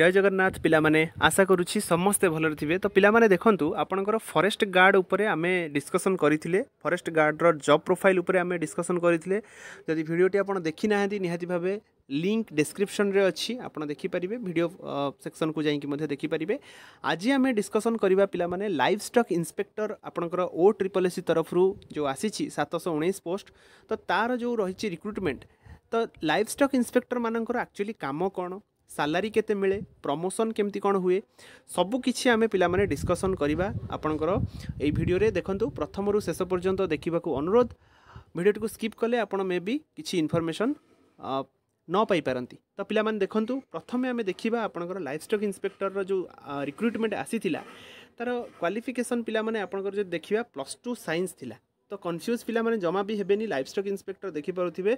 জয় জগন্নাথ পিলামানে আশা করুছি সমস্তে ভালরে থিবে তো পিলামানে দেখন্তু আপনার ফরেস্ট গার্ড উপরে আমি ডিসকসন করে ফরেস্ট গার্ডর জব প্রোফাইল উপরে আমি ডিসকসন করে যদি ভিডিওটি আপনার দেখি না নিহতি ভাবে লিঙ্ক ডেসক্রিপশনরে অছি আপনার দেখিপারে ভিডিও সেকশন কু যাইকি মধ্যে দেখিপারে আজ আমি ডিসকসন করা পিলামানে লাইভ স্টক ইন্সপেক্টর আপনার ও ট্রিপল এসি তরফর যে আসিছি সাতশো উনিশ পোস্ট তো তার যে রয়েছে রিক্রুটমেন্ট তো লাইভ স্টক ইন্সপেক্টর মানকর আকচুয়ালি কাম কোণ ସାଲାରୀ କେତେ ମିଳେ ପ୍ରମୋସନ୍ କେମିତି କ'ଣ ହୁଏ ସବୁ କିଛି ଆମେ ପିଲାମାନେ ଡିସ୍କସନ୍ କରିବା ଆପଣଙ୍କର ଏଇ ଭିଡ଼ିଓରେ ଦେଖନ୍ତୁ ପ୍ରଥମରୁ ଶେଷ ପର୍ଯ୍ୟନ୍ତ ଦେଖିବାକୁ ଅନୁରୋଧ ଭିଡ଼ିଓଟିକୁ ସ୍କିପ୍ କଲେ ଆପଣ ମେ ବି କିଛି ଇନଫର୍ମେସନ୍ ନ ପାଇପାରନ୍ତି ତ ପିଲାମାନେ ଦେଖନ୍ତୁ ପ୍ରଥମେ ଆମେ ଦେଖିବା ଆପଣଙ୍କର ଲାଇଫ୍ ଷ୍ଟକ୍ ଇନ୍ସପେକ୍ଟରର ଯେଉଁ ରିକ୍ରୁଟମେଣ୍ଟ ଆସିଥିଲା ତା'ର କ୍ୱାଲିଫିକେସନ୍ ପିଲାମାନେ ଆପଣଙ୍କର ଯଦି ଦେଖିବା ପ୍ଲସ୍ ଟୁ ସାଇନ୍ସ ଥିଲା ତ କନଫ୍ୟୁଜ୍ ପିଲାମାନେ ଜମା ବି ହେବେନି ଲାଇଫ୍ ଷ୍ଟକ୍ ଇନ୍ସପେକ୍ଟର ଦେଖିପାରୁଥିବେ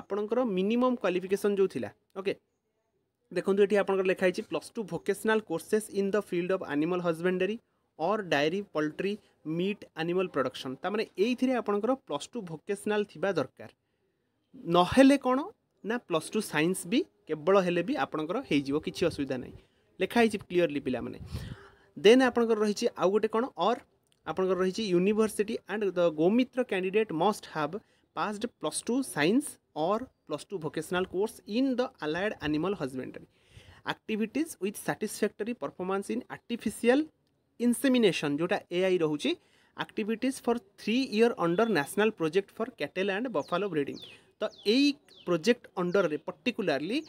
ଆପଣଙ୍କର ମିନିମମ୍ କ୍ୱାଲିଫିକେସନ୍ ଯେଉଁ ଥିଲା ଓକେ দেখুন এটি আপনার লেখা হয়েছে plus two vocational courses in the field of animal husbandry or dairy poultry meat animal production তা মানে এইথিরে আপনার প্লস টু ভোকেশনাল থিবা দরকার নহলে কোণ না প্লস টু সাইন্স বি কেবল হলে বি আপনার হয়ে যাব কিছু অসুবিধা নাই লেখা হয়েছে ক্লিয়রলি পিলামানে দেন আপনার রয়েছে আউ গোটে কোণ অর আপনার রয়েছে university and the Gomitra candidate must have passed plus 2 science or plus 2 vocational course in the allied animal husbandry activities with satisfactory performance in artificial insemination जोटा AI रोचे activities for 3 year under national project for cattle and buffalo breeding तो यही project under रे particularly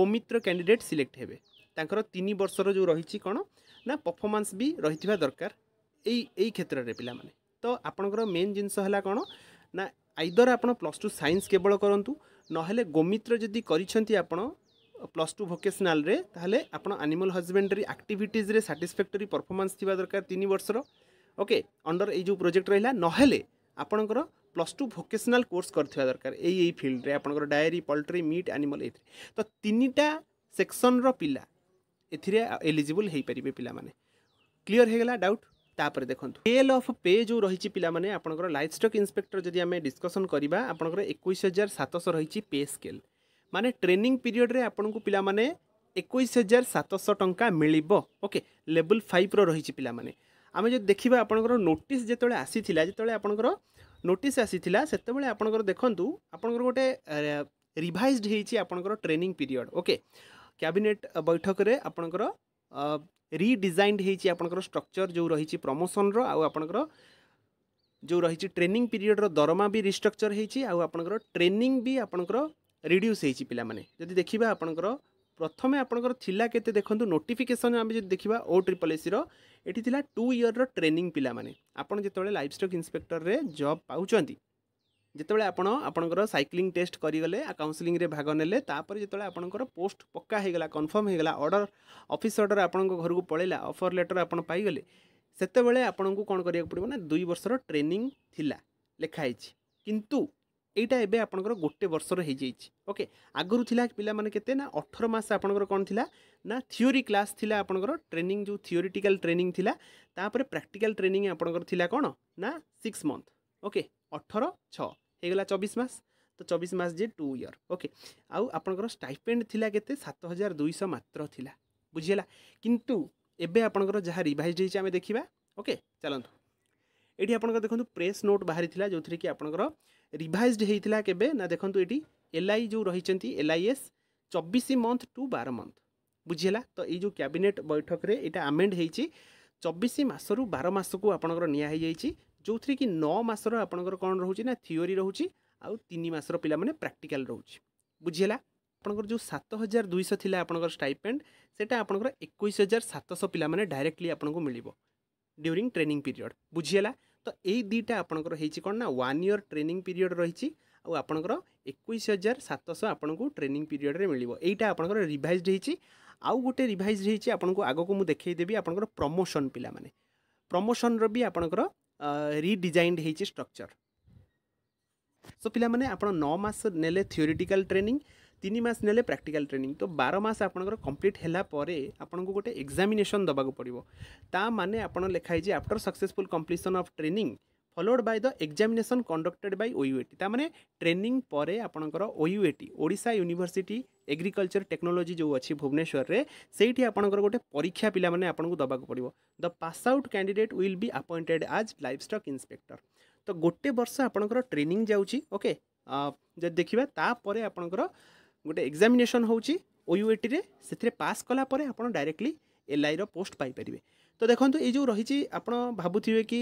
गोमित्र candidate select हेबे ତାଙ୍କର ତିନି ବର୍ଷର ଯେଉଁ ରହିଛି କ'ଣ ନା ପରଫର୍ମାନ୍ସ ବି ରହିଥିବା ଦରକାର ଏଇ ଏଇ କ୍ଷେତ୍ରରେ ପିଲାମାନେ ତ ଆପଣଙ୍କର ମେନ୍ ଜିନିଷ ହେଲା କ'ଣ ନା ଆଇଦର ଆପଣ ପ୍ଲସ୍ ଟୁ ସାଇନ୍ସ କେବଳ କରନ୍ତୁ ନହେଲେ ଗୋମିତ୍ର ଯଦି କରିଛନ୍ତି ଆପଣ ପ୍ଲସ୍ ଟୁ ଭୋକେସନାଲ୍ରେ ତାହେଲେ ଆପଣ ଆନିମାଲ୍ ହଜବେଣ୍ଡରୀ ଆକ୍ଟିଭିଟିଜ୍ରେ ସାଟିସ୍ଫ୍ୟାକ୍ଟୋରୀ ପରଫର୍ମାନ୍ସ ଥିବା ଦରକାର ତିନି ବର୍ଷର ଓକେ ଅଣ୍ଡର ଏଇ ଯେଉଁ ପ୍ରୋଜେକ୍ଟ ରହିଲା ନହେଲେ ଆପଣଙ୍କର ପ୍ଲସ୍ ଟୁ ଭୋକେସନାଲ୍ କୋର୍ସ କରିଥିବା ଦରକାର ଏଇ ଏଇ ଫିଲ୍ଡରେ ଆପଣଙ୍କର ଡାଏରୀ ପଲ୍ଟ୍ରି ମିଟ୍ ଆନିମଲ୍ ଏଇଥିରେ ତ ତିନିଟା ସେକ୍ସନ୍ର ପିଲା ଏଥିରେ ଏଲିଜିବୁଲ୍ ହୋଇପାରିବେ ପିଲାମାନେ କ୍ଲିଅର୍ ହୋଇଗଲା ଡାଉଟ୍ ତାପରେ ଦେଖନ୍ତୁ ସ୍କେଲ୍ ଅଫ୍ ପେ ଯେଉଁ ରହିଛି ପିଲାମାନେ ଆପଣଙ୍କର ଲାଇଫ୍ ଷ୍ଟକ୍ ଇନ୍ସପେକ୍ଟର ଯଦି ଆମେ ଡିସ୍କସନ୍ କରିବା ଆପଣଙ୍କର ଏକୋଇଶ ହଜାର ସାତଶହ ରହିଛି ପେ ସ୍କେଲ୍ ମାନେ ଟ୍ରେନିଂ ପିରିୟଡ଼ରେ ଆପଣଙ୍କୁ ପିଲାମାନେ ଏକୋଇଶ ହଜାର ସାତଶହ ଟଙ୍କା ମିଳିବ ଓକେ ଲେବୁଲ୍ ଫାଇଭ୍ର ରହିଛି ପିଲାମାନେ ଆମେ ଯଦି ଦେଖିବା ଆପଣଙ୍କର ନୋଟିସ୍ ଯେତେବେଳେ ଆସିଥିଲା ଯେତେବେଳେ ଆପଣଙ୍କର ନୋଟିସ୍ ଆସିଥିଲା ସେତେବେଳେ ଆପଣଙ୍କର ଦେଖନ୍ତୁ ଆପଣଙ୍କର ଗୋଟେ ରିଭାଇଜ୍ ହେଇଛି ଆପଣଙ୍କର ଟ୍ରେନିଂ ପିରିୟଡ଼ ଓକେ କ୍ୟାବିନେଟ୍ ବୈଠକରେ ଆପଣଙ୍କର ରିଡିଜାଇନ୍ଡ ହେଇଛି ଆପଣଙ୍କର ଷ୍ଟ୍ରକ୍ଚର ଯେଉଁ ରହିଛି ପ୍ରମୋସନର ଆଉ ଆପଣଙ୍କର ଯେଉଁ ରହିଛି ଟ୍ରେନିଂ ପିରିୟଡ଼ର ଦରମା ବି ରିଷ୍ଟ୍ରକ୍ଚର୍ ହେଇଛି ଆଉ ଆପଣଙ୍କର ଟ୍ରେନିଂ ବି ଆପଣଙ୍କର ରିଡ୍ୟୁସ୍ ହେଇଛି ପିଲାମାନେ ଯଦି ଦେଖିବା ଆପଣଙ୍କର ପ୍ରଥମେ ଆପଣଙ୍କର ଥିଲା କେତେ ଦେଖନ୍ତୁ ନୋଟିଫିକେସନ୍ ଆମେ ଯଦି ଦେଖିବା ଓ ଟ୍ରିପଲ୍ ଏସିର ଏଠି ଥିଲା ଟୁ ଇୟର୍ର ଟ୍ରେନିଂ ପିଲାମାନେ ଆପଣ ଯେତେବେଳେ ଲାଇଫ୍ ଷ୍ଟକ୍ ଇନ୍ସପେକ୍ଟରରେ ଜବ୍ ପାଉଛନ୍ତି ଯେତେବେଳେ ଆପଣ ଆପଣଙ୍କର ସାଇକ୍ଲିଂ ଟେଷ୍ଟ କରିଗଲେ କାଉନସିଲିଂରେ ଭାଗ ନେଲେ ତାପରେ ଯେତେବେଳେ ଆପଣଙ୍କର ପୋଷ୍ଟ ପକ୍କା ହେଇଗଲା କନଫର୍ମ ହେଇଗଲା ଅର୍ଡ଼ର ଅଫିସ୍ ଅର୍ଡ଼ର ଆପଣଙ୍କ ଘରକୁ ପଳେଇଲା ଅଫର୍ ଲେଟର୍ ଆପଣ ପାଇଗଲେ ସେତେବେଳେ ଆପଣଙ୍କୁ କ'ଣ କରିବାକୁ ପଡ଼ିବ ନା ଦୁଇ ବର୍ଷର ଟ୍ରେନିଂ ଥିଲା ଲେଖା ହେଇଛି କିନ୍ତୁ ଏଇଟା ଏବେ ଆପଣଙ୍କର ଗୋଟେ ବର୍ଷର ହେଇଯାଇଛି ଓକେ ଆଗରୁ ଥିଲା ପିଲାମାନେ କେତେ ନା ଅଠର ମାସ ଆପଣଙ୍କର କ'ଣ ଥିଲା ନା ଥିଓରି କ୍ଲାସ୍ ଥିଲା ଆପଣଙ୍କର ଟ୍ରେନିଂ ଯେଉଁ ଥିଓରିଟିକାଲ୍ ଟ୍ରେନିଂ ଥିଲା ତାପରେ ପ୍ରାକ୍ଟିକାଲ୍ ଟ୍ରେନିଂ ଆପଣଙ୍କର ଥିଲା କ'ଣ ନା ସିକ୍ସ ମନ୍ଥ ওকে অঠর ছ ହେଇଗଲା ଚବିଶ ମାସ ତ ଚବିଶ ମାସ ଯେ ଟୁ ଇୟର୍ ଓକେ ଆଉ ଆପଣଙ୍କର ଷ୍ଟାଇପେଣ୍ଡ ଥିଲା କେତେ ସାତ ହଜାର ଦୁଇଶହ ମାତ୍ର ଥିଲା ବୁଝିହେଲା କିନ୍ତୁ ଏବେ ଆପଣଙ୍କର ଯାହା ରିଭାଇଜ୍ ହେଇଛି ଆମେ ଦେଖିବା ଓକେ ଚାଲନ୍ତୁ ଏଠି ଆପଣଙ୍କର ଦେଖନ୍ତୁ ପ୍ରେସ୍ ନୋଟ୍ ବାହାରିଥିଲା ଯେଉଁଥିରେ କି ଆପଣଙ୍କର ରିଭାଇଜ୍ଡ ହେଇଥିଲା କେବେ ନା ଦେଖନ୍ତୁ ଏଠି ଏଲ୍ଆଇ ଯେଉଁ ରହିଛନ୍ତି ଏଲ୍ଆଇଏସ୍ ଚବିଶ ମନ୍ଥ ଟୁ ବାର ମନ୍ଥ ବୁଝିହେଲା ତ ଏଇ ଯେଉଁ କ୍ୟାବିନେଟ୍ ବୈଠକରେ ଏଇଟା ଆମେଣ୍ଡ ହେଇଛି ଚବିଶ ମାସରୁ ବାର ମାସକୁ ଆପଣଙ୍କର ନିଆ ହେଇଯାଇଛି ଯେଉଁଥିରେ କି ନଅ ମାସର ଆପଣଙ୍କର କ'ଣ ରହୁଛି ନା ଥିଓରି ରହୁଛି ଆଉ ତିନି ମାସର ପିଲାମାନେ ପ୍ରାକ୍ଟିକାଲ୍ ରହୁଛି ବୁଝିହେଲା ଆପଣଙ୍କର ଯେଉଁ ସାତ ହଜାର ଦୁଇଶହ ଥିଲା ଆପଣଙ୍କର ଷ୍ଟାଇପେଣ୍ଡ ସେଇଟା ଆପଣଙ୍କର ଏକୋଇଶ ହଜାର ସାତଶହ ପିଲାମାନେ ଡାଇରେକ୍ଟଲି ଆପଣଙ୍କୁ ମିଳିବ ଡ୍ୟୁରିଂ ଟ୍ରେନିଂ ପିରିୟଡ଼ ବୁଝିହେଲା ତ ଏଇ ଦୁଇଟା ଆପଣଙ୍କର ହେଇଛି କ'ଣ ନା ୱାନ୍ ଇୟର୍ ଟ୍ରେନିଂ ପିରିୟଡ଼ ରହିଛି ଆଉ ଆପଣଙ୍କର ଏକୋଇଶ ହଜାର ସାତଶହ ଆପଣଙ୍କୁ ଟ୍ରେନିଂ ପିରିୟଡ଼ରେ ମିଳିବ ଏଇଟା ଆପଣଙ୍କର ରିଭାଇଜ୍ ହେଇଛି ଆଉ ଗୋଟେ ରିଭାଇଜ୍ ହେଇଛି ଆପଣଙ୍କୁ ଆଗକୁ ମୁଁ ଦେଖାଇଦେବି ଆପଣଙ୍କର ପ୍ରମୋସନ୍ ପିଲାମାନେ ପ୍ରମୋସନ୍ର ବି ଆପଣଙ୍କର ରିଡିଜାଇନ୍ଡ ହେଇଛି ଷ୍ଟ୍ରକ୍ଚର୍ ସୋ ପିଲାମାନେ ଆପଣ ନଅ ମାସ ନେଲେ ଥିଓରିଟିକାଲ୍ ଟ୍ରେନିଂ ତିନି ମାସ ନେଲେ ପ୍ରାକ୍ଟିକାଲ୍ ଟ୍ରେନିଂ ତ ବାର ମାସ ଆପଣଙ୍କର କମ୍ପ୍ଲିଟ୍ ହେଲା ପରେ ଆପଣଙ୍କୁ ଗୋଟେ ଏକ୍ଜାମିନେସନ୍ ଦେବାକୁ ପଡ଼ିବ ତା ମାନେ ଆପଣ ଲେଖା ହେଇଛି after successful completion of training followed by the examination conducted by ওই ওইউএটি তা মানে ট্রেনিং পরে আপনার ওই OUAT Odisha university agriculture technology যে অছি ভুবনেশ্বরের সেইটি আপনার গোটে পরীক্ষা পিলা মানে আপনার দেওয়া পড়ব the pass out candidate will be appointed as life stock inspector তো গোটে বর্ষ আপনার ট্রেনিং যাচ্ছি ওকে ଯଦି ଦେଖିବା ତାପରେ ଆପଣଙ୍କର ଗୋଟେ ଏକ୍ଜାମିନେସନ୍ ହେଉଛି ଓୟୁଏଟିରେ ସେଥିରେ ପାସ୍ পাস কলাপরে আপনার ডাইরেক্টলি ଏଲ୍ଆଇର ପୋଷ୍ଟ পাইপারে তো দেখুন এই যে রয়েছে আপনার ভাবুবে কি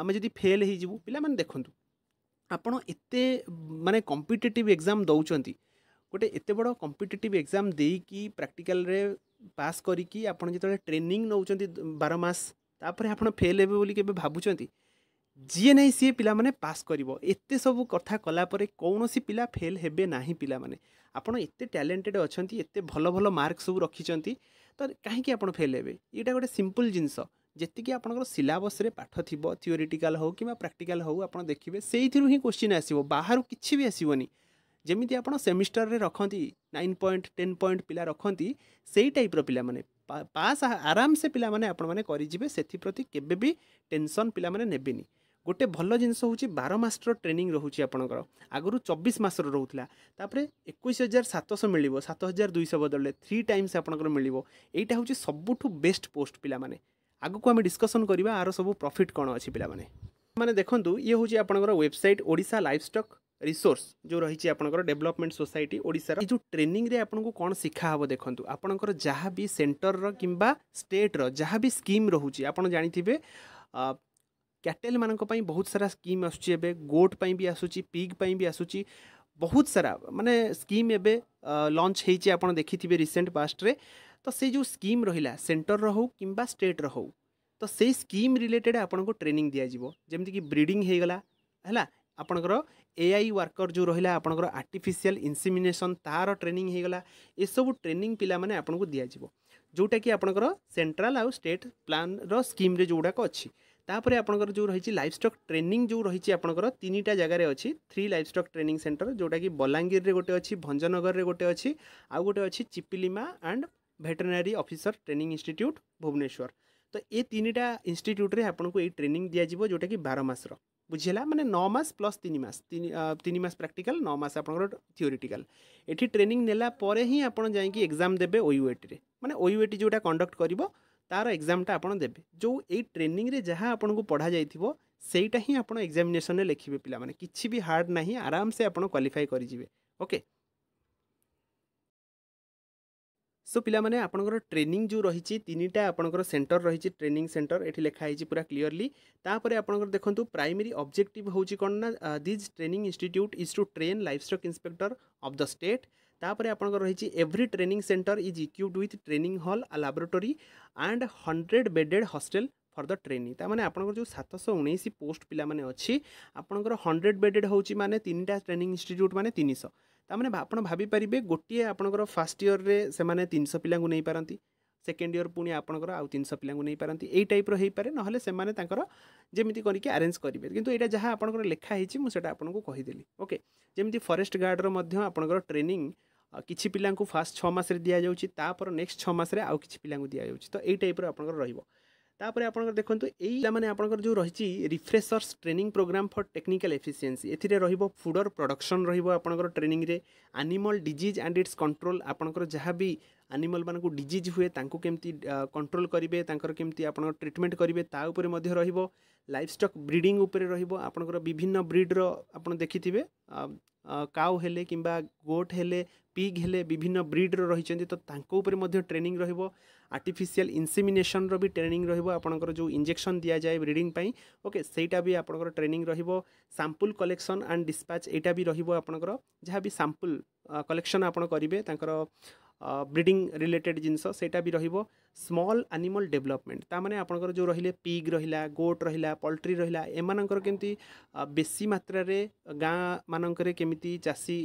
ଆମେ ଯଦି ଫେଲ୍ ହେଇଯିବୁ ପିଲାମାନେ ଦେଖନ୍ତୁ ଆପଣ ଏତେ ମାନେ କମ୍ପିଟେଟିଭ୍ ଏକ୍ଜାମ୍ ଦେଉଛନ୍ତି ଗୋଟେ ଏତେ ବଡ଼ କମ୍ପିଟେଟିଭ୍ ଏକ୍ଜାମ୍ ଦେଇକି ପ୍ରାକ୍ଟିକାଲ୍ରେ ପାସ୍ କରିକି ଆପଣ ଯେତେବେଳେ ଟ୍ରେନିଂ ନେଉଛନ୍ତି ବାର ମାସ ତାପରେ ଆପଣ ଫେଲ୍ ହେବେ ବୋଲି କେବେ ଭାବୁଛନ୍ତି ଯିଏ ନାହିଁ ସିଏ ପିଲାମାନେ ପାସ୍ କରିବ ଏତେ ସବୁ କଥା କଲା ପରେ କୌଣସି ପିଲା ଫେଲ୍ ହେବେ ନାହିଁ ପିଲାମାନେ ଆପଣ ଏତେ ଟ୍ୟାଲେଣ୍ଟେଡ଼୍ ଅଛନ୍ତି ଏତେ ଭଲ ଭଲ ମାର୍କ ସବୁ ରଖିଛନ୍ତି ତ କାହିଁକି ଆପଣ ଫେଲ୍ ହେବେ ଏଇଟା ଗୋଟେ ସିମ୍ପଲ୍ ଜିନିଷ ଯେତିକି ଆପଣଙ୍କର ସିଲାବସ୍ରେ ପାଠ ଥିବ ଥିଓରିଟିକାଲ୍ ହେଉ କିମ୍ବା ପ୍ରାକ୍ଟିକାଲ୍ ହେଉ ଆପଣ ଦେଖିବେ ସେଇଥିରୁ ହିଁ କୋଶ୍ଚିନ୍ ଆସିବ ବାହାରୁ କିଛି ବି ଆସିବନି ଯେମିତି ଆପଣ ସେମିଷ୍ଟରରେ ରଖନ୍ତି ନାଇନ୍ ପଏଣ୍ଟ ଟେନ୍ ପଏଣ୍ଟ ପିଲା ରଖନ୍ତି ସେଇ ଟାଇପ୍ର ପିଲାମାନେ ପାସ୍ ଆରାମସେ ପିଲାମାନେ ଆପଣମାନେ କରିଯିବେ ସେଥିପ୍ରତି କେବେ ବି ଟେନସନ୍ ପିଲାମାନେ ନେବେନି ଗୋଟେ ଭଲ ଜିନିଷ ହେଉଛି ବାର ମାସର ଟ୍ରେନିଂ ରହୁଛି ଆପଣଙ୍କର ଆଗରୁ ଚବିଶ ମାସର ରହୁଥିଲା ତାପରେ ଏକୋଇଶ ହଜାର ସାତଶହ ମିଳିବ ସାତ ହଜାର ଦୁଇଶହ ବଦଳରେ ଥ୍ରୀ ଟାଇମ୍ସ ଆପଣଙ୍କର ମିଳିବ ଏଇଟା ହେଉଛି ସବୁଠୁ ବେଷ୍ଟ ପୋଷ୍ଟ ପିଲାମାନେ ଆଗକୁ ଆମେ ଡିସ୍କସନ୍ କରିବା ଆର ସବୁ ପ୍ରଫିଟ୍ କ'ଣ ଅଛି ପିଲାମାନେ ମାନେ ଦେଖନ୍ତୁ ଇଏ ହେଉଛି ଆପଣଙ୍କର website Odisha life stock resource ଯେଉଁ ରହିଛି ଆପଣଙ୍କର ଡେଭଲପମେଣ୍ଟ ସୋସାଇଟି ଓଡ଼ିଶାର ଏ ଯେଉଁ ଟ୍ରେନିଂରେ ଆପଣଙ୍କୁ କ'ଣ ଶିଖାହେବ ଦେଖନ୍ତୁ ଆପଣଙ୍କର ଯାହା ବି ସେଣ୍ଟରର କିମ୍ବା ଷ୍ଟେଟ୍ର ଯାହା ବି ସ୍କିମ୍ ରହୁଛି ଆପଣ ଜାଣିଥିବେ କ୍ୟାଟେଲମାନଙ୍କ ପାଇଁ ବହୁତ ସାରା ସ୍କିମ୍ ଆସୁଛି ଏବେ ଗୋଟ୍ ପାଇଁ ବି ଆସୁଛି ପିଗ୍ ପାଇଁ ବି ଆସୁଛି ବହୁତ ସାରା ମାନେ ସ୍କିମ୍ ଏବେ ଲଞ୍ଚ ହେଇଛି ଆପଣ ଦେଖିଥିବେ ରିସେଣ୍ଟ ପାଷ୍ଟରେ ତ ସେଇ ଯେଉଁ ସ୍କିମ୍ ରହିଲା ସେଣ୍ଟରର ହେଉ କିମ୍ବା ଷ୍ଟେଟ୍ର ହେଉ ତ ସେଇ ସ୍କିମ୍ ରିଲେଟେଡ଼୍ ଆପଣଙ୍କୁ ଟ୍ରେନିଂ ଦିଆଯିବ ଯେମିତିକି ବ୍ରିଡ଼ିଂ ହେଇଗଲା ହେଲା ଆପଣଙ୍କର ଏଆଇ ୱାର୍କର ଯେଉଁ ରହିଲା ଆପଣଙ୍କର ଆର୍ଟିଫିସିଆଲ୍ ଇନ୍ସିମିନେସନ୍ ତା'ର ଟ୍ରେନିଂ ହେଇଗଲା ଏସବୁ ଟ୍ରେନିଂ ପିଲାମାନେ ଆପଣଙ୍କୁ ଦିଆଯିବ ଯେଉଁଟାକି ଆପଣଙ୍କର ସେଣ୍ଟ୍ରାଲ୍ ଆଉ ଷ୍ଟେଟ୍ ପ୍ଲାନ୍ର ସ୍କିମ୍ରେ ଯେଉଁଗୁଡ଼ାକ ଅଛି ତାପରେ ଆପଣଙ୍କର ଯେଉଁ ରହିଛି ଲାଇଫ୍ ଷ୍ଟକ୍ ଟ୍ରେନିଂ ଯେଉଁ ରହିଛି ଆପଣଙ୍କର ତିନିଟା ଜାଗାରେ ଅଛି three life stock training center ଯେଉଁଟାକି ବଲାଙ୍ଗୀରରେ ଗୋଟେ ଅଛି ଭଞ୍ଜନଗରରେ ଗୋଟେ ଅଛି ଆଉ ଗୋଟେ ଅଛି Chiplima and veterinary officer training institute Bhubaneswar ତ ଏ ତିନିଟା ଇନଷ୍ଟିଟ୍ୟୁଟ୍ରେ ଆପଣଙ୍କୁ ଏଇ ଟ୍ରେନିଂ ଦିଆଯିବ ଯେଉଁଟାକି ବାର ମାସର ବୁଝିହେଲା ମାନେ ନଅ ମାସ ପ୍ଲସ୍ ତିନି ମାସ ତିନି ତିନି ମାସ ପ୍ରାକ୍ଟିକାଲ ନଅ ମାସ ଆପଣଙ୍କର ଥିଓରିଟିକାଲ ଏଠି ଟ୍ରେନିଂ ନେଲା ପରେ ହିଁ ଆପଣ ଯାଇକି ଏକ୍ଜାମ୍ ଦେବେ ଓୟୁଏଟିରେ ମାନେ ଓୟୁଏଟି ଯେଉଁଟା କଣ୍ଡକ୍ଟ କରିବ ତା'ର ଏକ୍ଜାମ୍ଟା ଆପଣ ଦେବେ ଯେଉଁ ଏଇ ଟ୍ରେନିଂରେ ଯାହା ଆପଣଙ୍କୁ ପଢ଼ାଯାଇଥିବ ସେଇଟା ହିଁ ଆପଣ ଏକ୍ଜାମିନେସନରେ ଲେଖିବେ ପିଲାମାନେ କିଛି ବି ହାର୍ଡ଼ ନାହିଁ ଆରାମସେ ଆପଣ କ୍ୱାଲିଫାଏ କରିଯିବେ ଓକେ সো পিলামানে আপনার ট্রেনিং যে রয়েছে তিনটা আপনার সেন্টর রয়েছে ট্রেনিং সেন্টর এটি লেখা হয়েছে পুরা ক্লিয়রলি তাপরে আপনার দেখুন প্রাইমেরি অবজেক্টিভ হচ্ছে কোণ না this training institute is to train livestock inspector of the state তাপরে আপনার রয়েছে every training centre is equipped with training hall laboratory and hundred bedded hostel for the training ତା ମାନେ ଆପଣଙ୍କର ଯେଉଁ ସାତଶହ ଉଣେଇଶ ପୋଷ୍ଟ ପିଲାମାନେ ଅଛି ଆପଣଙ୍କର ହଣ୍ଡ୍ରେଡ଼ ବେଡେଡ଼ ହେଉଛି ମାନେ ତିନିଟା ଟ୍ରେନିଂ ଇନଷ୍ଟିଚ୍ୟୁଟ୍ ମାନେ ତିନିଶହ ତାମାନେ ଆପଣ ଭାବିପାରିବେ ଗୋଟିଏ ଆପଣଙ୍କର ଫାର୍ଷ୍ଟ ଇୟର୍ରେ ସେମାନେ ତିନିଶହ ପିଲାଙ୍କୁ ନେଇପାରନ୍ତି ସେକେଣ୍ଡ ଇୟର୍ ପୁଣି ଆପଣଙ୍କର ଆଉ ତିନିଶହ ପିଲାଙ୍କୁ ନେଇପାରନ୍ତି ଏଇ ଟାଇପ୍ର ହେଇପାରେ ନହେଲେ ସେମାନେ ତାଙ୍କର ଯେମିତି କରିକି ଆରେଞ୍ଜ କରିବେ କିନ୍ତୁ ଏଇଟା ଯାହା ଆପଣଙ୍କର ଲେଖା ହେଇଛି ମୁଁ ସେଇଟା ଆପଣଙ୍କୁ କହିଦେଲି ଓକେ ଯେମିତି ଫରେଷ୍ଟ ଗାର୍ଡ଼ର ମଧ୍ୟ ଆପଣଙ୍କର ଟ୍ରେନିଂ କିଛି ପିଲାଙ୍କୁ ଫାର୍ଷ୍ଟ ଛଅ ମାସରେ ଦିଆଯାଉଛି ତାପରେ ନେକ୍ସଟ ଛଅ ମାସରେ ଆଉ କିଛି ପିଲାଙ୍କୁ ଦିଆଯାଉଛି ତ ଏଇ ଟାଇପ୍ର ଆପଣଙ୍କର ରହିବ ତାପରେ ଆପଣଙ୍କର ଦେଖନ୍ତୁ ଏଇ ମାନେ ଆପଣଙ୍କର ଯେଉଁ ରହିଛି refreshers training programme for technical efficiency ଏଥିରେ ରହିବ ଫୁଡ଼ର ପ୍ରଡକ୍ସନ୍ ରହିବ ଆପଣଙ୍କର ଟ୍ରେନିଂରେ animal disease and its control ଆପଣଙ୍କର ଯାହା ବି ଆନିମଲ୍ ମାନଙ୍କୁ ଡିଜିଜ୍ ହୁଏ ତାଙ୍କୁ କେମିତି କଣ୍ଟ୍ରୋଲ୍ କରିବେ ତାଙ୍କର କେମିତି ଆପଣ ଟ୍ରିଟମେଣ୍ଟ କରିବେ ତା ଉପରେ ମଧ୍ୟ ରହିବ ଲାଇଫ୍ ଷ୍ଟକ୍ ବ୍ରିଡ଼ିଂ ଉପରେ ରହିବ ଆପଣଙ୍କର ବିଭିନ୍ନ ବ୍ରିଡ଼୍ର ଆପଣ ଦେଖିଥିବେ କାଉ ହେଲେ କିମ୍ବା ଗୋଟ୍ ହେଲେ ପିଗ୍ ହେଲେ ବିଭିନ୍ନ ବ୍ରିଡ଼୍ର ରହିଛନ୍ତି ତ ତାଙ୍କ ଉପରେ ମଧ୍ୟ ଟ୍ରେନିଂ ରହିବ ଆର୍ଟିଫିସିଆଲ ଇନ୍ସେମିନେସନ୍ର ବି ଟ୍ରେନିଂ ରହିବ ଆପଣଙ୍କର ଯେଉଁ ଇଞ୍ଜେକ୍ସନ୍ ଦିଆଯାଏ ବ୍ରିଡ଼ିଂ ପାଇଁ ଓକେ ସେଇଟା ବି ଆପଣଙ୍କର ଟ୍ରେନିଂ ରହିବ ସାମ୍ପୁଲ୍ କଲେକ୍ସନ୍ ଆଣ୍ଡ ଡିସ୍ପାଚ୍ ଏଇଟା ବି ରହିବ ଆପଣଙ୍କର ଯାହା ବି ସାମ୍ପୁଲ୍ କଲେକ୍ସନ୍ ଆପଣ କରିବେ ତାଙ୍କର ବ୍ରିଡ଼ିଂ ରିଲେଟେଡ୍ ଜିନିଷ ସେଇଟା ବି ରହିବ ସ୍ମଲ୍ ଆନିମଲ୍ ଡେଭଲପମେଣ୍ଟ ତା'ମାନେ ଆପଣଙ୍କର ଯେଉଁ ରହିଲେ ପିଗ୍ ରହିଲା ଗୋଟ୍ ରହିଲା ପଲ୍ଟ୍ରି ରହିଲା ଏମାନଙ୍କର କେମିତି ବେଶୀ ମାତ୍ରାରେ ଗାଁମାନଙ୍କରେ କେମିତି ଚାଷୀ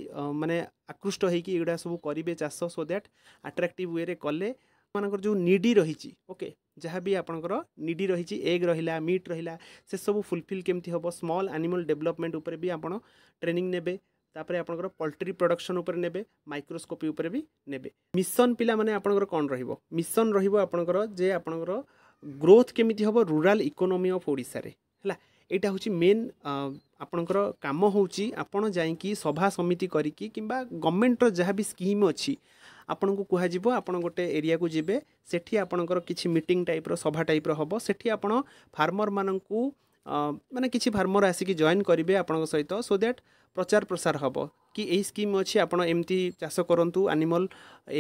ମାନେ ଆକୃଷ୍ଟ ହୋଇକି ଏଗୁଡ଼ା ସବୁ କରିବେ ଚାଷ ସୋ ଦ୍ୟାଟ୍ ଆଟ୍ରାକ୍ଟିଭ୍ ୱେରେ କଲେ ଆପଣଙ୍କର ଯେଉଁ ନିଡ଼ି ରହିଛି ଓକେ ଯାହା ବି ଆପଣଙ୍କର ନିଡ଼ି ରହିଛି ଏଗ୍ ରହିଲା ମିଟ୍ ରହିଲା ସେସବୁ ଫୁଲଫିଲ୍ କେମିତି ହେବ ସ୍ମଲ୍ ଆନିମଲ୍ ଡେଭଲପମେଣ୍ଟ ଉପରେ ବି ଆପଣ ଟ୍ରେନିଂ ନେବେ ତାପରେ ଆପଣଙ୍କର ପଲ୍ଟ୍ରି ପ୍ରଡକ୍ସନ୍ ଉପରେ ନେବେ ମାଇକ୍ରୋସ୍କୋପି ଉପରେ ବି ନେବେ ମିଶନ୍ ପିଲାମାନେ ଆପଣଙ୍କର କ'ଣ ରହିବ ମିଶନ୍ ରହିବ ଆପଣଙ୍କର ଯେ ଆପଣଙ୍କର ଗ୍ରୋଥ୍ କେମିତି ହେବ ରୁରାଲ୍ ଇକୋନୋମି ଅଫ୍ ଓଡ଼ିଶାରେ ହେଲା ଏଇଟା ହେଉଛି ମେନ୍ ଆପଣଙ୍କର କାମ ହେଉଛି ଆପଣ ଯାଇକି ସଭା ସମିତି କରିକି କିମ୍ବା ଗଭର୍ଣ୍ଣମେଣ୍ଟର ଯାହା ବି ସ୍କିମ୍ ଅଛି ଆପଣଙ୍କୁ କୁହାଯିବ ଆପଣ ଗୋଟେ ଏରିଆକୁ ଯିବେ ସେଠି ଆପଣଙ୍କର କିଛି ମିଟିଂ ଟାଇପ୍ର ସଭା ଟାଇପ୍ର ହେବ ସେଠି ଆପଣ ଫାର୍ମରମାନଙ୍କୁ ମାନେ କିଛି ଫାର୍ମର ଆସିକି ଜଏନ୍ କରିବେ ଆପଣଙ୍କ ସହିତ ସୋ ଦ୍ୟାଟ୍ প্রচার প্রসার হব କି ଏହି ସ୍କିମ୍ ଅଛି ଆପଣ ଏମିତି ଚାଷ କରନ୍ତୁ ଆନିମଲ୍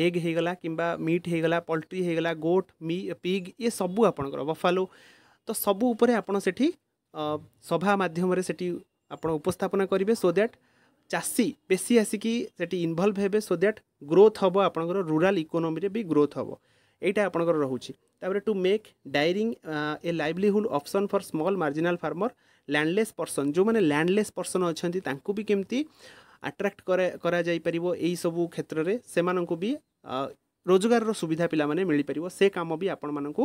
ଏଗ୍ ହେଇଗଲା କିମ୍ବା ମିଟ୍ ହେଇଗଲା ପଲ୍ଟ୍ରି ହେଇଗଲା ଗୋଟ୍ ମି ପିଗ୍ ଇଏ ସବୁ ଆପଣଙ୍କର ବଫାଲୋ ତ ସବୁ ଉପରେ ଆପଣ ସେଠି ସଭା ମାଧ୍ୟମରେ ସେଠି ଆପଣ ଉପସ୍ଥାପନା କରିବେ ସୋ ଦ୍ୟାଟ୍ ଚାଷୀ ବେଶୀ ଆସିକି ସେଠି ଇନଭଲ୍ଭ ହେବେ ସୋ ଦ୍ୟାଟ୍ ଗ୍ରୋଥ୍ ହେବ ଆପଣଙ୍କର ରୁରାଲ୍ ଇକୋନୋମିରେ ବି ଗ୍ରୋଥ୍ ହେବ ଏଇଟା ଆପଣଙ୍କର ରହୁଛି ତାପରେ to make dairying a livelihood option for small marginal farmer landless person जो मैंने लैंडलेस पर्सन अच्छा भी कमी आट्राक्ट कर सबू क्षेत्र में से मानक भी रोजगार सुविधा पे मिल पार से कम भी आपण मानक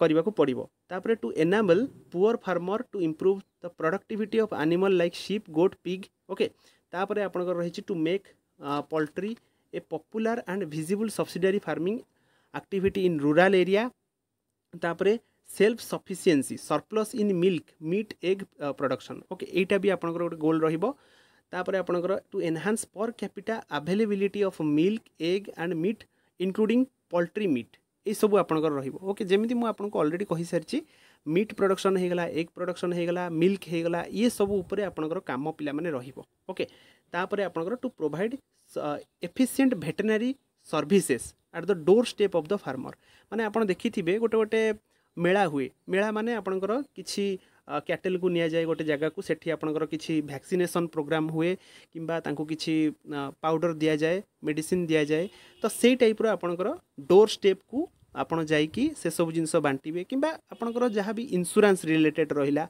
करवाक पड़ो तापर to enable poor farmer to improve the productivity of animal like sheep goat pig okay आपंकर रही to make poultry a popular and visible subsidiary farming activity in rural area तापरे self sufficiency surplus in milk meat egg production okay এইটা বি আপনার গোটে goal রহব তাপরে আপনার to enhance per capita availability of milk egg and meat including poultry meat এইসবু আপনার রহব ওকে যেমি মু আপনার অলরেডি কইসারিছি মিট প্রডকশন হয়েগলা এগ প্রডকশন হয়েগলা মিল্ক হয়েগলা ইয়ে সবু উপরে আপনার কাম পিলা মানে রহব ওকে তাপরে আপনার to provide efficient veterinary services at the door step of the ফার্মর মানে আপনার দেখিথিবে গোটে গোটে ମେଳା ହୁଏ ମେଳା ମାନେ ଆପଣଙ୍କର କିଛି କ୍ୟାଟେଲ୍କୁ ନିଆଯାଏ ଗୋଟେ ଜାଗାକୁ ସେଠି ଆପଣଙ୍କର କିଛି ଭ୍ୟାକ୍ସିନେସନ୍ ପ୍ରୋଗ୍ରାମ୍ ହୁଏ କିମ୍ବା ତାଙ୍କୁ କିଛି ପାଉଡ଼ର ଦିଆଯାଏ ମେଡ଼ିସିନ୍ ଦିଆଯାଏ ତ ସେଇ ଟାଇପ୍ର ଆପଣଙ୍କର ଡୋର୍ ଷ୍ଟେପ୍କୁ ଆପଣ ଯାଇକି ସେସବୁ ଜିନିଷ ବାଣ୍ଟିବେ କିମ୍ବା ଆପଣଙ୍କର ଯାହା ବି ଇନ୍ସୁରାନ୍ସ ରିଲେଟେଡ଼୍ ରହିଲା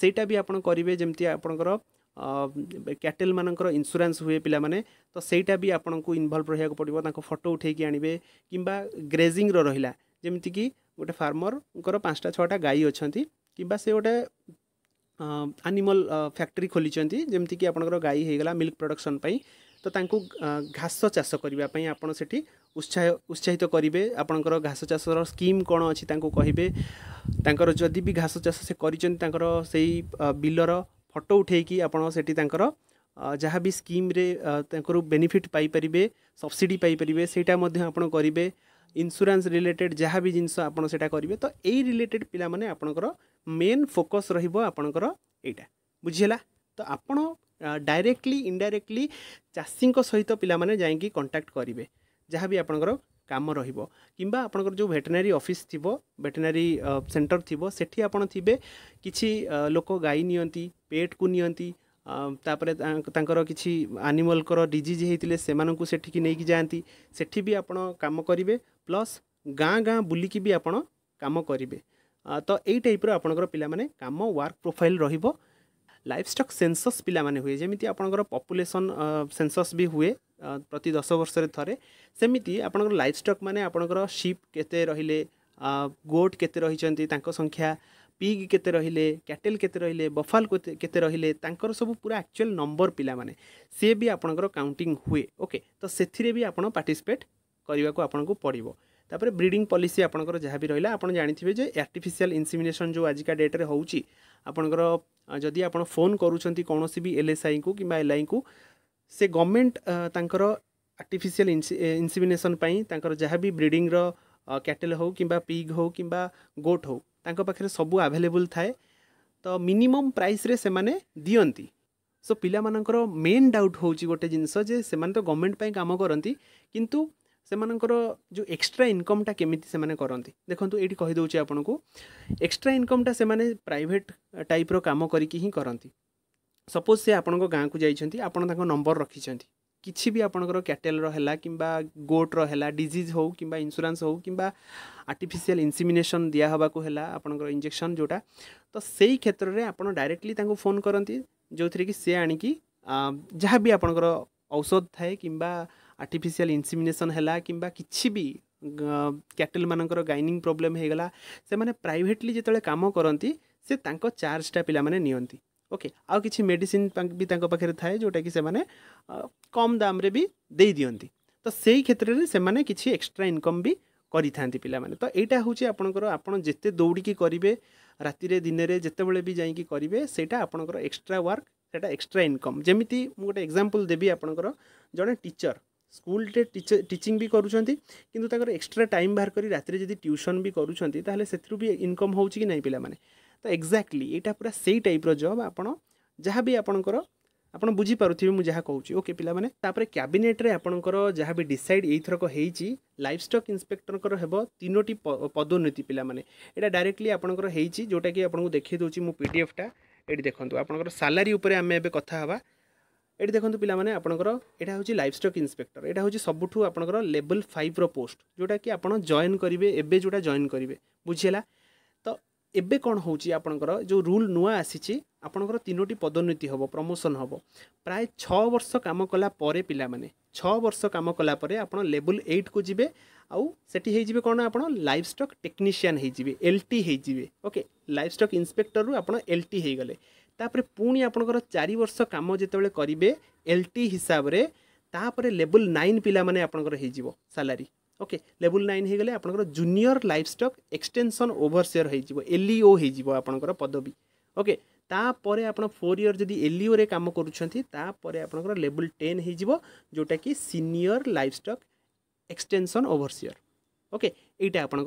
ସେଇଟା ବି ଆପଣ କରିବେ ଯେମିତି ଆପଣଙ୍କର କ୍ୟାଟେଲ୍ମାନଙ୍କର ଇନ୍ସୁରାନ୍ସ ହୁଏ ପିଲାମାନେ ତ ସେଇଟା ବି ଆପଣଙ୍କୁ ଇନଭଲ୍ଭ ରହିବାକୁ ପଡ଼ିବ ତାଙ୍କ ଫଟୋ ଉଠାଇକି ଆଣିବେ କିମ୍ବା ଗ୍ରେଜିଂର ରହିଲା ଯେମିତିକି ଗୋଟେ ଫାର୍ମରଙ୍କର ପାଞ୍ଚଟା ଛଅଟା ଗାଈ ଅଛନ୍ତି କିମ୍ବା ସେ ଗୋଟେ ଆନିମଲ୍ ଫ୍ୟାକ୍ଟ୍ରି ଖୋଲିଛନ୍ତି ଯେମିତିକି ଆପଣଙ୍କର ଗାଈ ହେଇଗଲା ମିଲ୍କ ପ୍ରଡ଼କ୍ସନ୍ ପାଇଁ ତ ତାଙ୍କୁ ଘାସ ଚାଷ କରିବା ପାଇଁ ଆପଣ ସେଠି ଉତ୍ସାହ ଉତ୍ସାହିତ କରିବେ ଆପଣଙ୍କର ଘାସ ଚାଷର ସ୍କିମ୍ କ'ଣ ଅଛି ତାଙ୍କୁ କହିବେ ତାଙ୍କର ଯଦି ବି ଘାସ ଚାଷ ସେ କରିଛନ୍ତି ତାଙ୍କର ସେଇ ବିଲର ଫଟୋ ଉଠାଇକି ଆପଣ ସେଠି ତାଙ୍କର ଯାହା ବି ସ୍କିମ୍ରେ ତାଙ୍କର ବେନିଫିଟ୍ ପାଇପାରିବେ ସବସିଡ଼ି ପାଇପାରିବେ ସେଇଟା ମଧ୍ୟ ଆପଣ କରିବେ ଇନ୍ସୁରାନ୍ସ ରିଲେଟେଡ୍ ଯାହା ବି ଜିନିଷ ଆପଣ ସେଇଟା କରିବେ ତ ଏଇ ରିଲେଟେଡ୍ ପିଲାମାନେ ଆପଣଙ୍କର ମେନ୍ ଫୋକସ୍ ରହିବ ଆପଣଙ୍କର ଏଇଟା ବୁଝିହେଲା ତ ଆପଣ ଡାଇରେକ୍ଟଲି ଇନଡାଇରେକ୍ଟଲି ଚାଷୀଙ୍କ ସହିତ ପିଲାମାନେ ଯାଇକି କଣ୍ଟାକ୍ଟ କରିବେ ଯାହା ବି ଆପଣଙ୍କର କାମ ରହିବ କିମ୍ବା ଆପଣଙ୍କର ଯେଉଁ ଭେଟେନାରୀ ଅଫିସ୍ ଥିବ ଭେଟେନାରୀ ସେଣ୍ଟର ଥିବ ସେଠି ଆପଣ ଥିବେ କିଛି ଲୋକ ଗାଈ ନିଅନ୍ତି ପେଟ୍କୁ ନିଅନ୍ତି ତାପରେ ତାଙ୍କର କିଛି ଆନିମଲ୍ଙ୍କର ଡିଜିଜ୍ ହେଇଥିଲେ ସେମାନଙ୍କୁ ସେଠିକି ନେଇକି ଯାଆନ୍ତି ସେଠି ବି ଆପଣ କାମ କରିବେ ପ୍ଲସ୍ ଗାଁ ଗାଁ ବୁଲିକି ବି ଆପଣ କାମ କରିବେ ତ ଏଇ ଟାଇପ୍ର ଆପଣଙ୍କର ପିଲାମାନେ କାମ ୱାର୍କ ପ୍ରୋଫାଇଲ୍ ରହିବ ଲାଇଫ୍ ଷ୍ଟକ୍ ସେନ୍ସସ୍ ପିଲାମାନେ ହୁଏ ଯେମିତି ଆପଣଙ୍କର ପପୁଲେସନ୍ ସେନ୍ସସ୍ ବି ହୁଏ ପ୍ରତି ଦଶ ବର୍ଷରେ ଥରେ ସେମିତି ଆପଣଙ୍କର ଲାଇଫ୍ ଷ୍ଟକ୍ ମାନେ ଆପଣଙ୍କର ସିପ୍ କେତେ ରହିଲେ ଗୋଟ୍ କେତେ ରହିଛନ୍ତି ତାଙ୍କ ସଂଖ୍ୟା ପିଗ୍ କେତେ ରହିଲେ କ୍ୟାଟେଲ୍ କେତେ ରହିଲେ ବଫାଲ୍ କେତେ ରହିଲେ ତାଙ୍କର ସବୁ ପୁରା ଆକ୍ଚୁଆଲ୍ ନମ୍ବର ପିଲାମାନେ ସିଏ ବି ଆପଣଙ୍କର କାଉଣ୍ଟିଂ ହୁଏ ଓକେ ତ ସେଥିରେ ବି ଆପଣ ପାର୍ଟିସିପେଟ୍ କରିବାକୁ ଆପଣଙ୍କୁ ପଡ଼ିବ ତାପରେ ବ୍ରିଡ଼ିଂ ପଲିସି ଆପଣଙ୍କର ଯାହା ବି ରହିଲା ଆପଣ ଜାଣିଥିବେ ଯେ ଆର୍ଟିଫିସିଆଲ୍ ଇନ୍ସିମିନେସନ୍ ଯେଉଁ ଆଜିକା ଡେଟ୍ରେ ହେଉଛି ଆପଣଙ୍କର ଯଦି ଆପଣ ଫୋନ୍ କରୁଛନ୍ତି କୌଣସି ବି ଏଲ୍ଏସ୍ଆଇଙ୍କୁ କିମ୍ବା ଏଲ୍ଆଇଙ୍କୁ ସେ ଗଭର୍ଣ୍ଣମେଣ୍ଟ ତାଙ୍କର ଆର୍ଟିଫିସିଆଲ୍ ଇନ୍ସିମିନେସନ୍ ପାଇଁ ତାଙ୍କର ଯାହା ବି ବ୍ରିଡ଼ିଂର କ୍ୟାଟେଲ୍ ହେଉ କିମ୍ବା ପିଗ୍ ହେଉ କିମ୍ବା ଗୋଟ୍ ହେଉ ତାଙ୍କ ପାଖରେ ସବୁ ଆଭେଲେବୁଲ୍ ଥାଏ ତ ମିନିମମ୍ ପ୍ରାଇସ୍ରେ ସେମାନେ ଦିଅନ୍ତି ସୋ ପିଲାମାନଙ୍କର ମେନ୍ ଡାଉଟ୍ ହେଉଛି ଗୋଟେ ଜିନିଷ ଯେ ସେମାନେ ତ ଗଭର୍ଣ୍ଣମେଣ୍ଟ ପାଇଁ କାମ କରନ୍ତି କିନ୍ତୁ ସେମାନଙ୍କର ଯେଉଁ ଏକ୍ସଟ୍ରା ଇନକମ୍ଟା କେମିତି ସେମାନେ କରନ୍ତି ଦେଖନ୍ତୁ ଏଇଠି କହିଦେଉଛି ଆପଣଙ୍କୁ ଏକ୍ସଟ୍ରା ଇନକମ୍ଟା ସେମାନେ ପ୍ରାଇଭେଟ୍ ଟାଇପ୍ର କାମ କରିକି ହିଁ କରନ୍ତି ସପୋଜ୍ ସେ ଆପଣଙ୍କ ଗାଁକୁ ଯାଇଛନ୍ତି ଆପଣ ତାଙ୍କ ନମ୍ବର ରଖିଛନ୍ତି କିଛି ବି ଆପଣଙ୍କର କ୍ୟାଟେଲର ହେଲା କିମ୍ବା ଗୋଟ୍ର ହେଲା ଡିଜିଜ୍ ହେଉ କିମ୍ବା ଇନ୍ସୁରାନ୍ସ ହେଉ କିମ୍ବା ଆର୍ଟିଫିସିଆଲ୍ ଇନ୍ସିମିନେସନ୍ ଦିଆହେବାକୁ ହେଲା ଆପଣଙ୍କର ଇଞ୍ଜେକ୍ସନ୍ ଯେଉଁଟା ତ ସେଇ କ୍ଷେତ୍ରରେ ଆପଣ ଡାଇରେକ୍ଟଲି ତାଙ୍କୁ ଫୋନ୍ କରନ୍ତି ଯେଉଁଥିରେ କି ସେ ଆଣିକି ଯାହା ବି ଆପଣଙ୍କର ଔଷଧ ଥାଏ କିମ୍ବା ଆର୍ଟିଫିସିଆଲ ଇନ୍ସିମିନେସନ୍ ହେଲା କିମ୍ବା କିଛି ବି କ୍ୟାଟେଲ୍ ମାନଙ୍କର ଗାଇନିଂ ପ୍ରୋବ୍ଲେମ୍ ହେଇଗଲା ସେମାନେ ପ୍ରାଇଭେଟଲି ଯେତେବେଳେ କାମ କରନ୍ତି ସେ ତାଙ୍କ ଚାର୍ଜଟା ପିଲାମାନେ ନିଅନ୍ତି ଓକେ ଆଉ କିଛି ମେଡ଼ିସିନ୍ ବି ତାଙ୍କ ପାଖରେ ଥାଏ ଯେଉଁଟାକି ସେମାନେ କମ୍ ଦାମରେ ବି ଦେଇଦିଅନ୍ତି ତ ସେଇ କ୍ଷେତ୍ରରେ ସେମାନେ କିଛି ଏକ୍ସଟ୍ରା ଇନକମ୍ ବି କରିଥାନ୍ତି ପିଲାମାନେ ତ ଏଇଟା ହେଉଛି ଆପଣଙ୍କର ଆପଣ ଯେତେ ଦୌଡ଼ିକି କରିବେ ରାତିରେ ଦିନରେ ଯେତେବେଳେ ବି ଯାଇକି କରିବେ ସେଇଟା ଆପଣଙ୍କର ଏକ୍ସଟ୍ରା ୱାର୍କ ସେଇଟା ଏକ୍ସଟ୍ରା ଇନକମ୍ ଯେମିତି ମୁଁ ଗୋଟେ ଏକ୍ଜାମ୍ପଲ୍ ଦେବି ଆପଣଙ୍କର ଜଣେ ଟିଚର୍ ସ୍କୁଲରେ ଟିଚିଂ ବି କରୁଛନ୍ତି କିନ୍ତୁ ତାଙ୍କର ଏକ୍ସଟ୍ରା ଟାଇମ୍ ବାହାର କରି ରାତିରେ ଯଦି ଟ୍ୟୁସନ୍ ବି କରୁଛନ୍ତି ତାହେଲେ ସେଥିରୁ ବି ଇନକମ୍ ହେଉଛି କି ନାହିଁ ପିଲାମାନେ ତ ଏକ୍ଜାକ୍ଟଲି ଏଇଟା ପୁରା ସେଇ ଟାଇପ୍ର ଜବ୍ ଆପଣ ଯାହା ବି ଆପଣଙ୍କର ଆପଣ ବୁଝିପାରୁଥିବେ ମୁଁ ଯାହା କହୁଛି ଓକେ ପିଲାମାନେ ତାପରେ କ୍ୟାବିନେଟ୍ରେ ଆପଣଙ୍କର ଯାହା ବି ଡିସାଇଡ଼୍ ଏଇଥରକ ହେଇଛି ଲାଇଫ୍ ଷ୍ଟକ୍ ଇନ୍ସପେକ୍ଟରଙ୍କର ହେବ ତିନୋଟି ପଦୋନ୍ନତି ପିଲାମାନେ ଏଇଟା ଡାଇରେକ୍ଟଲି ଆପଣଙ୍କର ହେଇଛି ଯେଉଁଟାକି ଆପଣଙ୍କୁ ଦେଖାଇ ଦେଉଛି ମୁଁ ପିଡ଼ିଏଫ୍ଟା এটি দেখন্তু আপনার স্যালারি উপরে আমি এবে কথা হবা এটি দেখন্তু পিলামানে আপনার এটা হচ্ছে লাইফস্টক ইন্সপেক্টর এটা হচ্ছে সবুঠু আপনার লেভেল ফাইভর পোস্ট যেটা কি আপনার জয়েন করবে এবে যেটা জয়েন করবে বুঝিলা তো এবে কোণ হচ্ছে আপনার যে রুল নূয়া আসিছি আপনার তিনোটি পদোন্নতি হব প্রমোশন হব প্রায় ছ বর্ষ কাম কলা পরে পিলামানে ছ বর্ষ কাম কলা পরে আপনার লেভেল এইট কু যাবে ଆଉ ସେଠି ହେଇଯିବେ କ'ଣ ଆପଣ ଲାଇଫ୍ ଷ୍ଟକ୍ ଟେକ୍ନିସିଆନ୍ ହେଇଯିବେ ଏଲ୍ ଟି ହେଇଯିବେ ଓକେ ଲାଇଫ୍ ଷ୍ଟକ୍ ଇନ୍ସପେକ୍ଟରରୁ ଆପଣ ଏଲ୍ ଟି ହେଇଗଲେ ତାପରେ ପୁଣି ଆପଣଙ୍କର ଚାରି ବର୍ଷ କାମ ଯେତେବେଳେ କରିବେ ଏଲ୍ ଟି ହିସାବରେ ତାପରେ ଲେବୁଲ୍ ନାଇନ୍ ପିଲାମାନେ ଆପଣଙ୍କର ହେଇଯିବ ସାଲାରୀ ଓକେ ଲେବୁଲ୍ ନାଇନ୍ ହେଇଗଲେ ଆପଣଙ୍କର junior livestock extension overseer ହେଇଯିବ ଏଲ୍ଇଓ ହେଇଯିବ ଆପଣଙ୍କର ପଦବୀ ଓକେ ତାପରେ ଆପଣ ଫୋର୍ ଇୟର୍ ଯଦି ଏଲ୍ଇଓରେ କାମ କରୁଛନ୍ତି ତାପରେ ଆପଣଙ୍କର ଲେବୁଲ୍ ଟେନ୍ ହେଇଯିବ ଯେଉଁଟାକି senior livestock extension overseer okay এইটা আপনার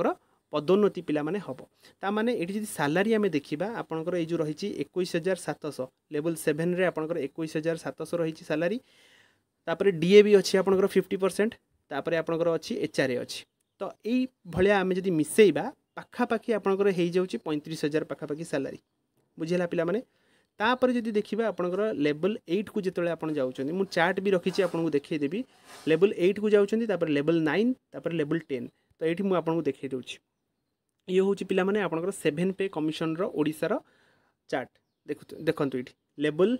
পদোন্নতি পিলামানে হব তা মানে এটি যদি স্যালারি আমি দেখিবা আপনার এই যে রয়েছে একুশ হাজার সাতশ লেভেল সেভেন্রে আপনার একুশ হাজার সাতশ রয়েছে স্যালারি তাপরে ডিএ বি অছি আপনার ফিফটি পরসেন্ট তাপরে আপনার অছি এচআরএ অছি তো এই ভাবে আমি যদি মিশাইবা পাখাপাখি আপনার হয়ে যাচ্ছে পঁয়ত্রিশ হাজার পাখাপাখি স্যালারি বুঝিলা পিলামানে ତାପରେ ଯଦି ଦେଖିବେ ଆପଣଙ୍କର ଲେବଲ୍ ଏଇଟ୍କୁ ଯେତେବେଳେ ଆପଣ ଯାଉଛନ୍ତି ମୁଁ ଚାର୍ଟ ବି ରଖିଛି ଆପଣଙ୍କୁ ଦେଖାଇଦେବି ଲେବଲ୍ ଏଇଟ୍କୁ ଯାଉଛନ୍ତି ତାପରେ ଲେବଲ୍ ନାଇନ୍ ତାପରେ ଲେବଲ୍ ଟେନ୍ ତ ଏଇଠି ମୁଁ ଆପଣଙ୍କୁ ଦେଖାଇ ଦେଉଛି ଇଏ ହେଉଛି ପିଲାମାନେ ଆପଣଙ୍କର ସେଭେନ୍ ପେ କମିଶନର ଓଡ଼ିଶାର ଚାର୍ଟ ଦେଖୁ ଦେଖନ୍ତୁ ଏଇଠି ଲେବଲ୍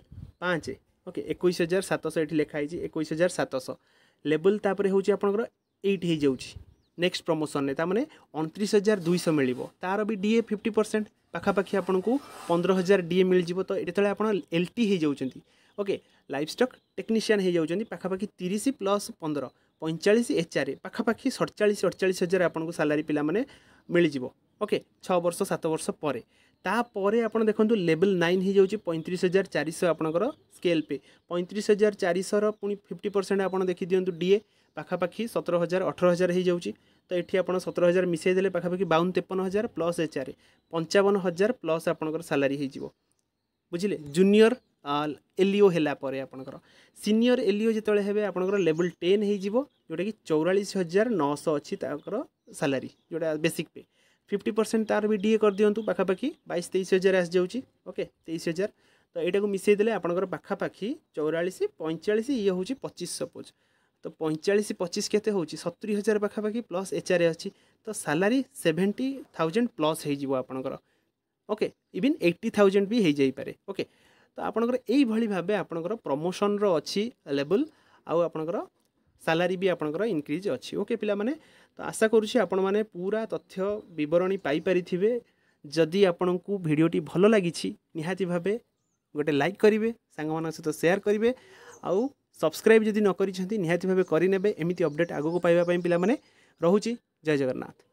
ପାଞ୍ଚ ଓକେ ଏକୋଇଶ ହଜାର ସାତଶହ ଏଠି ଲେଖା ହେଇଛି ଏକୋଇଶ ହଜାର ସାତଶହ ଲେବଲ୍ ତାପରେ ହେଉଛି ଆପଣଙ୍କର ଏଇଟ୍ ହେଇଯାଉଛି ନେକ୍ସଟ ପ୍ରମୋସନରେ ତାମାନେ ଅଣତିରିଶ ହଜାର ଦୁଇଶହ ମିଳିବ ତା'ର ବି ଡିଏ ଫିଫ୍ଟି ପରସେଣ୍ଟ ପାଖାପାଖି ଆପଣଙ୍କୁ ପନ୍ଦର ହଜାର ଡିଏ ମିଳିଯିବ ତ ଯେତେବେଳେ ଆପଣ ଏଲ୍ ଟି ହୋଇଯାଉଛନ୍ତି ଓକେ ଲାଇଫ୍ ଷ୍ଟକ୍ ଟେକ୍ନିସିଆନ୍ ହୋଇଯାଉଛନ୍ତି ପାଖାପାଖି ତିରିଶ ପ୍ଲସ୍ ପନ୍ଦର ପଇଁଚାଳିଶ ଏଚ୍ଆର୍ଏ ପାଖାପାଖି ସଡ଼ଚାଳିଶ ଅଡ଼ଚାଳିଶ ହଜାର ଆପଣଙ୍କୁ ସାଲାରୀ ପିଲାମାନେ ମିଳିଯିବ ଓକେ ଛଅ ବର୍ଷ ସାତ ବର୍ଷ ପରେ ତାପରେ ଆପଣ ଦେଖନ୍ତୁ ଲେବଲ୍ ନାଇନ୍ ହୋଇଯାଉଛି ପଇଁତିରିଶ ହଜାର ଚାରିଶହ ଆପଣଙ୍କର ସ୍କେଲ୍ ପେ ପଇଁତିରିଶ ହଜାର ଚାରିଶହର ପୁଣି ଫିଫ୍ଟି ପରସେଣ୍ଟ ଆପଣ ଦେଖିଦିଅନ୍ତୁ ଡିଏ পাখাপাখি সতের হাজার অঠর হাজার হয়েযাচ্ছে তো এটি আপনার সতের হাজার মিশাই দেলে পাখাপাখি বাউন তেপন হাজার প্লস এচআর পঞ্চাবন হাজার প্লস আপনার স্যালারি হয়ে বুঝলে জুনিয়র এলইও হেলা পরে আপনার সিনিয়র এলইও যেতবে হবে আপনার লেভেল টেন হয়ে যেটা কি চৌরাশ হাজার নশ অছি তাঁর স্যালারি যেটা বেসিক পে ফিফটি পরসেন্ট তার বি ডিএ করদিও পাখাপাখি বাইশ তেইশ হাজার আসি ওকে তেইশ হাজার তো এইটাকে মিশাই দেলে আপনার পাখাপাখি চৌরাশ পঁয়চাশ ইয়ে হচ্ছে পঁচিশ সপোজ ତ ପଇଁଚାଳିଶ ପଚିଶ କେତେ ହେଉଛି ସତୁରି ହଜାର ପାଖାପାଖି ପ୍ଲସ୍ ଏଚ୍ ଏଚ୍ଆର୍ଏ ଅଛି ତ ସାଲାରୀ ସେଭେଣ୍ଟି ଥାଉଜେଣ୍ଡ ପ୍ଲସ୍ ହେଇଯିବ ଆପଣଙ୍କର ଓକେ ଇଭିନ୍ ଏଇଟି ଥାଉଜେଣ୍ଡ ବି ହେଇଯାଇପାରେ ଓକେ ତ ଆପଣଙ୍କର ଏଇଭଳି ଭାବେ ଆପଣଙ୍କର ପ୍ରମୋସନ୍ର ଅଛି ଲେବୁଲ୍ ଆଉ ଆପଣଙ୍କର ସାଲାରୀ ବି ଆପଣଙ୍କର ଇନକ୍ରିଜ୍ ଅଛି ଓକେ ପିଲାମାନେ ତ ଆଶା କରୁଛି ଆପଣମାନେ ପୁରା ତଥ୍ୟ ବିବରଣୀ ପାଇପାରିଥିବେ ଯଦି ଆପଣଙ୍କୁ ଭିଡ଼ିଓଟି ଭଲ ଲାଗିଛି ନିହାତି ଭାବେ ଗୋଟେ ଲାଇକ୍ କରିବେ ସାଙ୍ଗମାନଙ୍କ ସହିତ ସେୟାର କରିବେ ଆଉ ସବସ୍କ୍ରାଇବ୍ ଯଦି ନ କରିଛନ୍ତି ନିହାତି ଭାବେ କରିନେବେ ଏମିତି ଅପଡ଼େଟ୍ ଆଗକୁ ପାଇବା ପାଇଁ ପିଲାମାନେ ରହୁଛି ଜୟ ଜଗନ୍ନାଥ